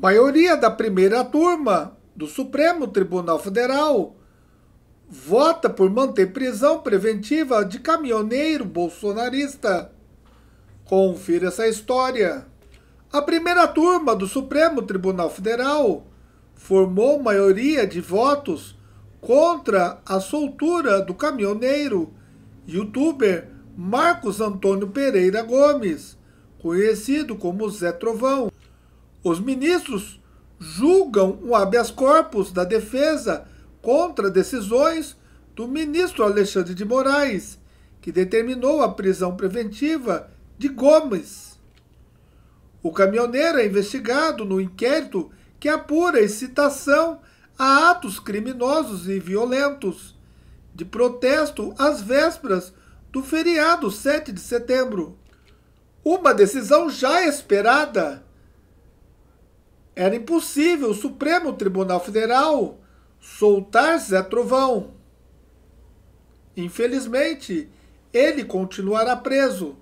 maioria da primeira turma do Supremo Tribunal Federal vota por manter prisão preventiva de caminhoneiro bolsonarista. Confira essa história. A primeira turma do Supremo Tribunal Federal formou maioria de votos contra a soltura do caminhoneiro youtuber Marcos Antônio Pereira Gomes, conhecido como Zé Trovão. Os ministros julgam o habeas corpus da defesa contra decisões do ministro Alexandre de Moraes, que determinou a prisão preventiva de Gomes. O caminhoneiro é investigado no inquérito que apura excitação a atos criminosos e violentos de protesto às vésperas do feriado 7 de setembro. Uma decisão já esperada era impossível o Supremo Tribunal Federal soltar Zé Trovão. Infelizmente, ele continuará preso